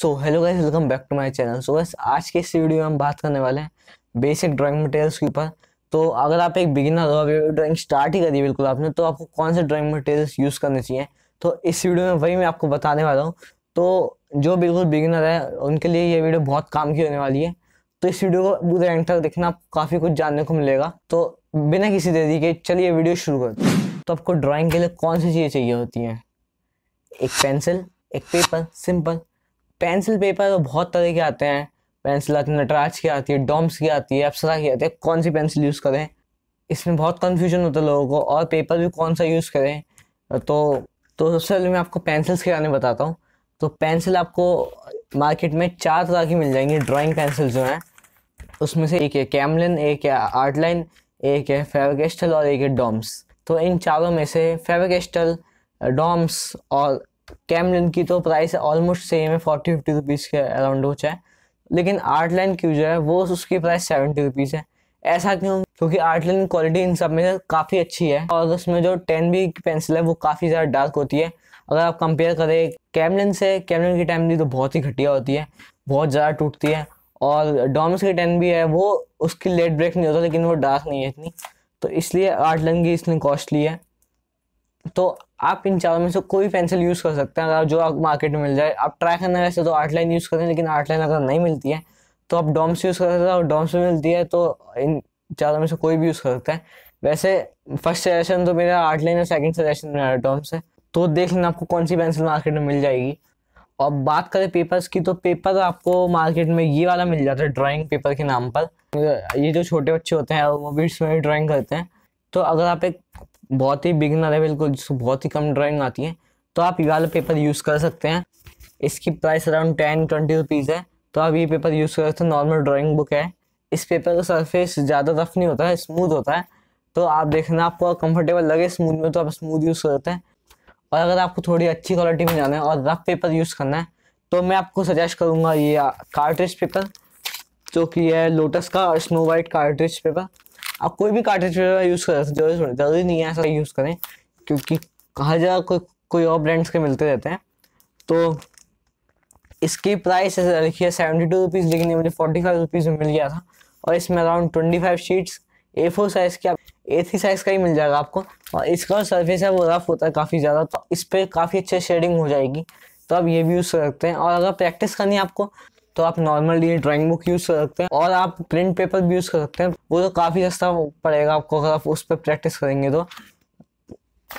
so hello guys welcome back to my channel so बस आज के इस वीडियो में हम बात करने वाले हैं बेसिक ड्राइंग मटेरियल्स के ऊपर तो अगर आप एक बिगिनर हो अगर ड्राइंग स्टार्ट ही करी बिल्कुल आपने तो आपको कौन से ड्राइंग मटेरियल्स यूज़ करने चाहिए तो इस वीडियो में वही मैं आपको बताने वाला हूँ तो जो बिल्कुल बिगिनर है उनके लिए ये वीडियो बहुत काम की होने वाली है तो इस वीडियो को पूरे एंड तक देखना आपको काफ़ी कुछ जानने को मिलेगा तो बिना किसी देरी के चलिए वीडियो शुरू कर तो आपको ड्राइंग के लिए कौन सी चीज़ें चाहिए होती हैं एक पेंसिल एक पेपर सिंपल पेंसिल पेपर तो बहुत तरह के आते हैं पेंसिल आती है नटराज की आती है डॉम्स की आती है अप्सरा की आती है कौन सी पेंसिल यूज़ करें इसमें बहुत कन्फ्यूजन होता है लोगों को और पेपर भी कौन सा यूज़ करें तो तो सबसे पहले मैं आपको पेंसिल्स के बारे में बताता हूँ तो पेंसिल आपको मार्केट में चार तरह की मिल जाएंगी ड्राइंग पेंसिल जो हैं उसमें से एक है कैमलिन एक है आर्टलाइन एक है फेवकेस्टल और एक है डॉम्स तो इन चारों में से फेवकेस्टल डॉम्स और कैमलिन की तो प्राइस ऑलमोस्ट सेम है फोर्टी फिफ्टी रुपीज़ के अराउंड हो चाहे लेकिन आर्ट लाइन की जो है वो उसकी प्राइस सेवेंटी रुपीज़ है ऐसा क्यों क्योंकि आर्ट लाइन क्वालिटी इन सब में काफ़ी अच्छी है और उसमें जो टेन बी की पेंसिल है वो काफ़ी ज़्यादा डार्क होती है अगर आप कंपेयर करें कैमलिन से कैमलिन की टेन बी तो बहुत ही घटिया होती है बहुत ज़्यादा टूटती है और डोमस की टेन भी है वो उसकी लेट ब्रेक नहीं होता लेकिन वो डार्क नहीं है इतनी तो इसलिए आर्ट लाइन की इसमें कॉस्टली है तो आप इन चारों में से कोई पेंसिल यूज़ कर सकते हैं अगर जो आप मार्केट में मिल जाए आप ट्राई करना वैसे तो आर्ट लाइन यूज़ करें लेकिन आर्ट लाइन अगर नहीं मिलती है तो आप डॉम्स यूज़ कर सकते हैं और डॉम्स में मिलती है तो इन चारों में से कोई भी यूज़ कर सकता है वैसे फर्स्ट सजेशन तो मेरा आर्ट लाइन है सेकेंड सजेशन मेरा डॉम्स है तो देख लेना आपको कौन सी पेंसिल मार्केट में मिल जाएगी और बात करें पेपर्स की तो पेपर आपको मार्केट में ये वाला मिल जाता है ड्राइंग पेपर के नाम पर ये जो छोटे बच्चे होते हैं वो भी इसमें ड्राइंग करते हैं तो अगर आप एक बहुत ही बिगनर है बिल्कुल जिसको बहुत ही कम ड्राइंग आती तो है तो आप ये वाला पेपर यूज़ कर सकते हैं इसकी price around ten twenty rupees है तो आप ये पेपर यूज़ कर सकते हैं नॉर्मल ड्राइंग बुक है इस पेपर का सरफेस ज़्यादा रफ नहीं होता है स्मूथ होता है तो आप देखना आपको कंफर्टेबल लगे स्मूथ में तो आप स्मूथ यूज़ करते हैं और अगर आपको थोड़ी अच्छी क्वालिटी में जाना है और रफ पेपर यूज़ करना है तो मैं आपको सजेस्ट करूँगा ये कार्ट्रिज पेपर जो कि है लोटस का स्नो वाइट कार्ट्रिज पेपर आप कोई भी कार्टेज यूज़ कर सकते हो जरूरी नहीं है ऐसा यूज़ करें क्योंकि हर जगह कोई कोई और ब्रांड्स के मिलते रहते हैं तो इसकी प्राइस लिखी है सेवेंटी टू रुपीज़ लेकिन मुझे फोर्टी फाइव रुपीज़ में मिल गया था और इसमें around twenty five sheets A four size की ए थ्री साइज़ का ही मिल जाएगा आपको और इसका सर्विस है वो रफ होता है काफ़ी ज़्यादा तो इस पर काफ़ी अच्छे शेडिंग हो जाएगी तो आप ये भी यूज़ कर सकते हैं और अगर प्रैक्टिस करनी है आपको तो आप नॉर्मल ये ड्राइंग बुक यूज़ कर सकते हैं और आप प्रिंट पेपर भी यूज़ कर सकते हैं वो तो काफ़ी सस्ता पड़ेगा आपको अगर आप उस पर प्रैक्टिस करेंगे तो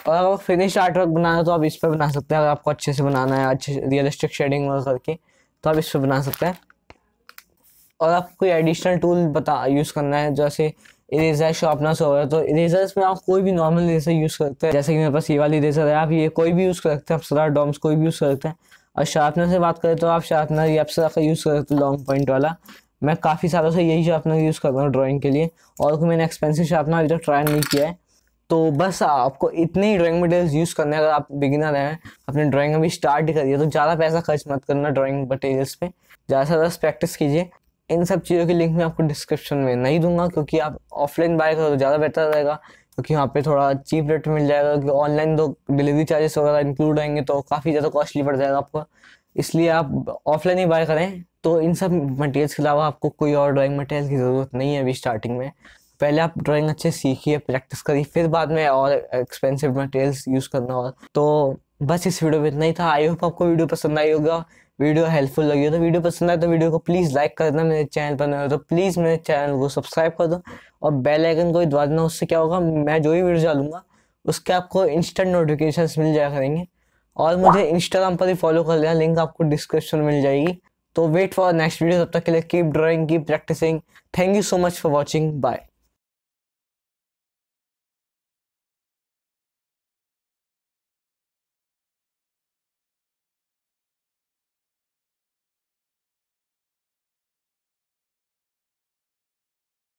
और अगर फिनिश आर्ट वर्क बनाना तो आप इस पर बना सकते हैं अगर आपको अच्छे से बनाना है अच्छे रियलिस्टिक शेडिंग वर्क करके तो आप इस पर बना सकते हैं और आपको कोई एडिशनल टूल बता यूज़ करना है जैसे इरेजर से हो रहा है तो इरेजर में आप कोई भी नॉर्मल इरेजर यूज़ करते हैं जैसे कि मेरे पास ये वाली इरेजर है आप ये कोई भी यूज़ कर सकते हैं आप सलार डॉम्स कोई भी यूज़ कर सकते हैं और शार्पनर से बात करें तो आप शार्पनर या का यूज़ कर सकते हो लॉन्ग पॉइंट वाला मैं काफ़ी सालों से यही शार्पनर यूज़ कर रहा हूँ ड्राइंग के लिए और मैंने एक्सपेंसिव शार्पनर अभी तक ट्राई नहीं किया है तो बस आपको इतने ही ड्राइंग मटेरियल्स यूज़ करने अगर आप बिगिनर हैं अपने ड्राइंग अभी स्टार्ट ही करिए तो ज़्यादा पैसा खर्च मत करना ड्राइंग मटेरियल्स पे ज़्यादा से ज़्यादा प्रैक्टिस कीजिए इन सब चीज़ों की लिंक मैं आपको डिस्क्रिप्शन में नहीं दूंगा क्योंकि आप ऑफलाइन बाय करो तो ज़्यादा बेहतर रहेगा क्योंकि यहाँ पे थोड़ा चीप रेट मिल जाएगा क्योंकि ऑनलाइन तो डिलीवरी चार्जेस वगैरह इंक्लूड रहेंगे तो काफ़ी ज़्यादा कॉस्टली पड़ जाएगा आपको इसलिए आप ऑफलाइन ही बाय करें तो इन सब मटेरियल्स के अलावा आपको कोई और ड्राइंग मटेरियल की ज़रूरत नहीं है अभी स्टार्टिंग में पहले आप ड्राइंग अच्छे सीखिए प्रैक्टिस करिए फिर बाद में और एक्सपेंसिव मटेरियल्स यूज़ करना और तो बस इस वीडियो में इतना ही था आई होप आपको वीडियो पसंद आई होगा वीडियो हेल्पफुल लगी हो तो वीडियो पसंद आए तो वीडियो को प्लीज़ लाइक कर देना मेरे चैनल पर नहीं हो तो प्लीज़ मेरे चैनल को सब्सक्राइब कर दो और बेल आइकन को भी दबा देना उससे क्या होगा मैं जो भी वीडियो डालूंगा उसके आपको इंस्टेंट नोटिफिकेशन मिल जाया करेंगे और मुझे इंस्टाग्राम पर भी फॉलो कर लेना लिंक आपको डिस्क्रिप्शन मिल जाएगी तो वेट फॉर नेक्स्ट वीडियो तब तक के लिए keep drawing keep practising thank you so much for watching bye